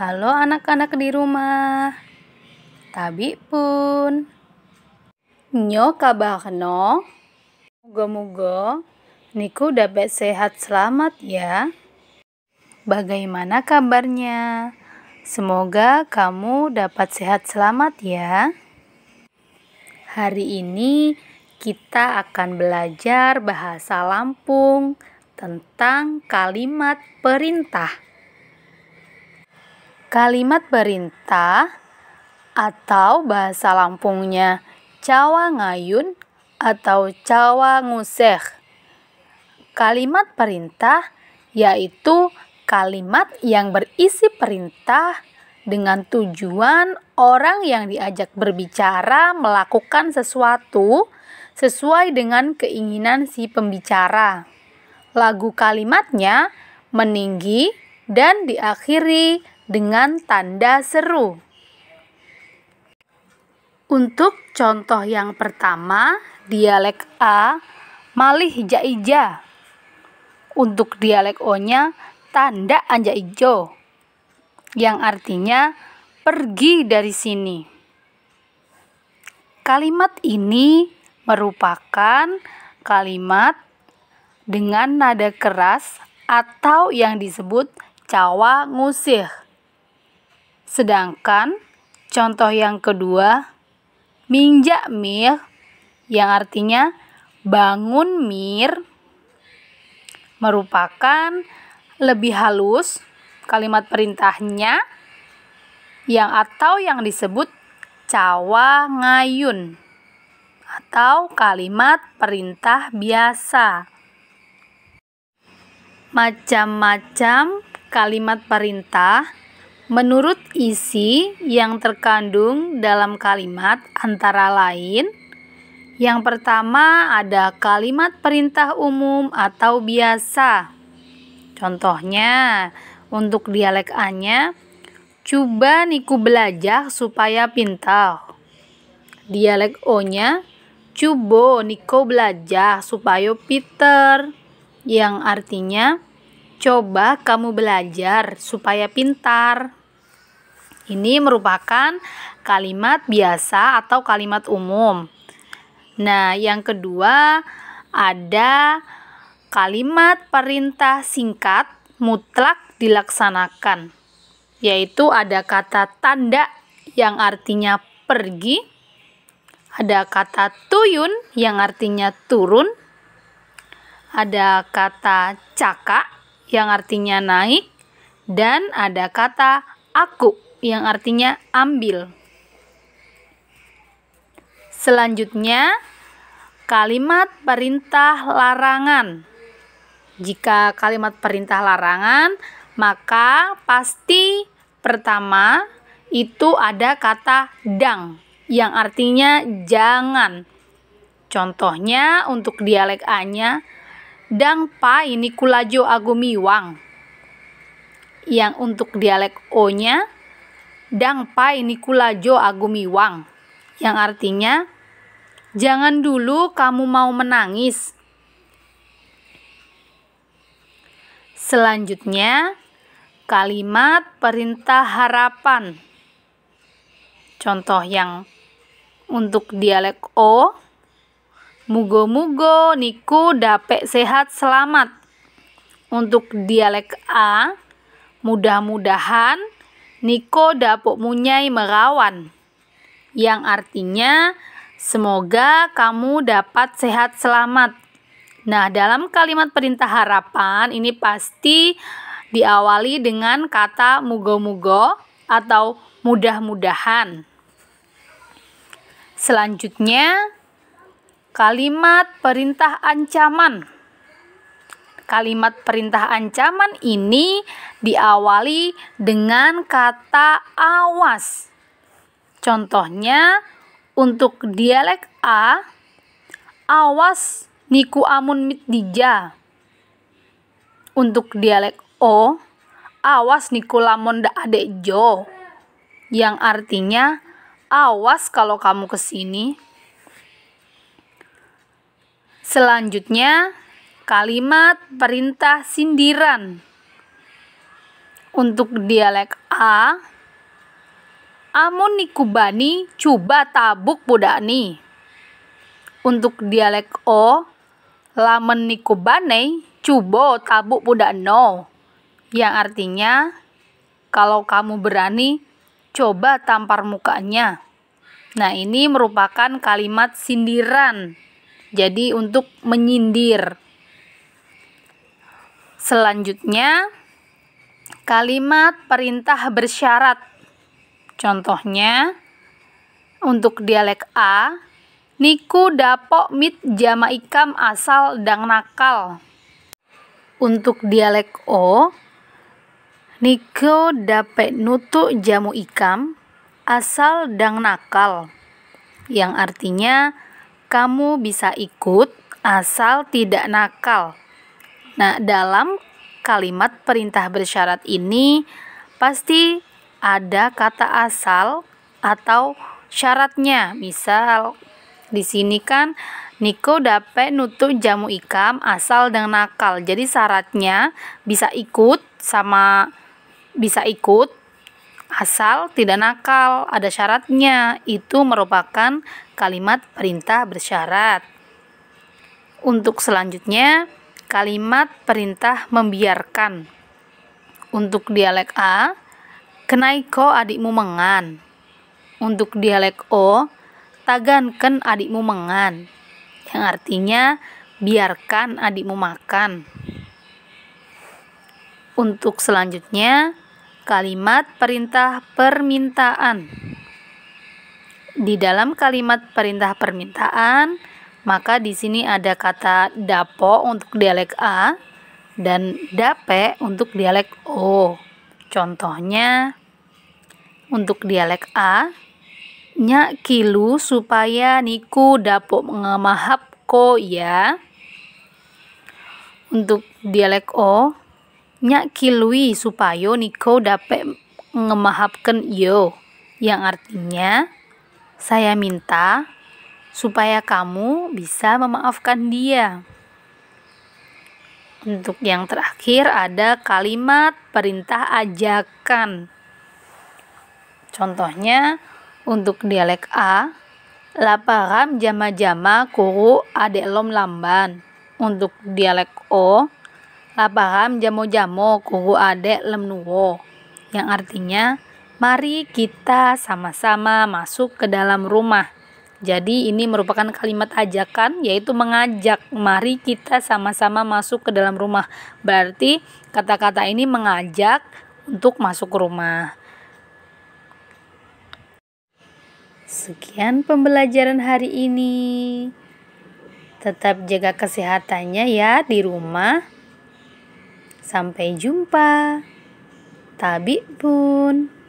Halo anak-anak di rumah. Tabi pun. Nyo no, Mugo-mugo. Niku dapat sehat selamat ya. Bagaimana kabarnya? Semoga kamu dapat sehat selamat ya. Hari ini kita akan belajar bahasa Lampung tentang kalimat perintah. Kalimat perintah atau bahasa Lampungnya cawa ngayun atau cawa nguseh. Kalimat perintah yaitu kalimat yang berisi perintah dengan tujuan orang yang diajak berbicara melakukan sesuatu sesuai dengan keinginan si pembicara. Lagu kalimatnya meninggi dan diakhiri dengan tanda seru. Untuk contoh yang pertama, dialek A malih jaija. Untuk dialek O-nya tanda anja ijo yang artinya pergi dari sini. Kalimat ini merupakan kalimat dengan nada keras atau yang disebut cawa ngusih. Sedangkan contoh yang kedua, minja mir, yang artinya bangun mir, merupakan lebih halus kalimat perintahnya yang atau yang disebut cawa ngayun atau kalimat perintah biasa. Macam-macam kalimat perintah Menurut isi yang terkandung dalam kalimat antara lain, yang pertama ada kalimat perintah umum atau biasa. Contohnya, untuk dialek A-nya, coba niku belajar supaya pintar. Dialek O-nya, coba niko belajar supaya pintar. Yang artinya, coba kamu belajar supaya pintar. Ini merupakan kalimat biasa atau kalimat umum. Nah, yang kedua ada kalimat perintah singkat mutlak dilaksanakan, yaitu ada kata tanda yang artinya pergi, ada kata tuyun yang artinya turun, ada kata caka yang artinya naik, dan ada kata aku yang artinya ambil. Selanjutnya, kalimat perintah larangan. Jika kalimat perintah larangan, maka pasti pertama itu ada kata dang yang artinya jangan. Contohnya untuk dialek A-nya dang pa ini kulajo wang. Yang untuk dialek O-nya Dangpai Nikulajo wang, yang artinya jangan dulu kamu mau menangis. Selanjutnya kalimat perintah harapan. Contoh yang untuk dialek O Mugo-mugo niku dapek sehat selamat. Untuk dialek A, mudah-mudahan Niko dapuk munyai merawan, yang artinya semoga kamu dapat sehat selamat. Nah, dalam kalimat perintah harapan ini pasti diawali dengan kata mugo-mugo atau mudah-mudahan. Selanjutnya, kalimat perintah ancaman Kalimat perintah ancaman ini diawali dengan kata awas. Contohnya, untuk dialek A, awas niku amun mit dija. Untuk dialek O, awas niku lamun da adek jo. Yang artinya, awas kalau kamu kesini. Selanjutnya, kalimat perintah sindiran. Untuk dialek A, Amun nikubani coba tabuk budani. Untuk dialek O, lamen nikubane coba tabuk budano. Yang artinya, kalau kamu berani, coba tampar mukanya. Nah, ini merupakan kalimat sindiran. Jadi untuk menyindir. Selanjutnya, kalimat perintah bersyarat. Contohnya, untuk dialek A, Niku dapok mit jama ikam asal dang nakal. Untuk dialek O, Niko dapet nutu jamu ikam asal dang nakal. Yang artinya, kamu bisa ikut asal tidak nakal. Nah, dalam kalimat perintah bersyarat ini pasti ada kata asal atau syaratnya. Misal di sini kan Niko dapat nutup jamu ikam asal dan nakal. Jadi syaratnya bisa ikut sama bisa ikut asal tidak nakal. Ada syaratnya. Itu merupakan kalimat perintah bersyarat. Untuk selanjutnya kalimat perintah membiarkan. Untuk dialek A, kenaiko adikmu mengan. Untuk dialek O, tagankan adikmu mengan. Yang artinya biarkan adikmu makan. Untuk selanjutnya, kalimat perintah permintaan. Di dalam kalimat perintah permintaan, maka di sini ada kata dapo untuk dialek A dan dape untuk dialek O. Contohnya untuk dialek A, nyak kilu supaya niku dapo ngemahap ko ya. Untuk dialek O, nyak kilui supaya niko dape ngemahapken yo yang artinya saya minta supaya kamu bisa memaafkan dia. Untuk yang terakhir ada kalimat perintah ajakan. Contohnya untuk dialek A, laparam jama-jama kuru adelom lamban. Untuk dialek O, laparam jamo-jamo kuru adek nuwo. Yang artinya, mari kita sama-sama masuk ke dalam rumah. Jadi ini merupakan kalimat ajakan yaitu mengajak. Mari kita sama-sama masuk ke dalam rumah. Berarti kata-kata ini mengajak untuk masuk ke rumah. Sekian pembelajaran hari ini. Tetap jaga kesehatannya ya di rumah. Sampai jumpa. Tabik pun.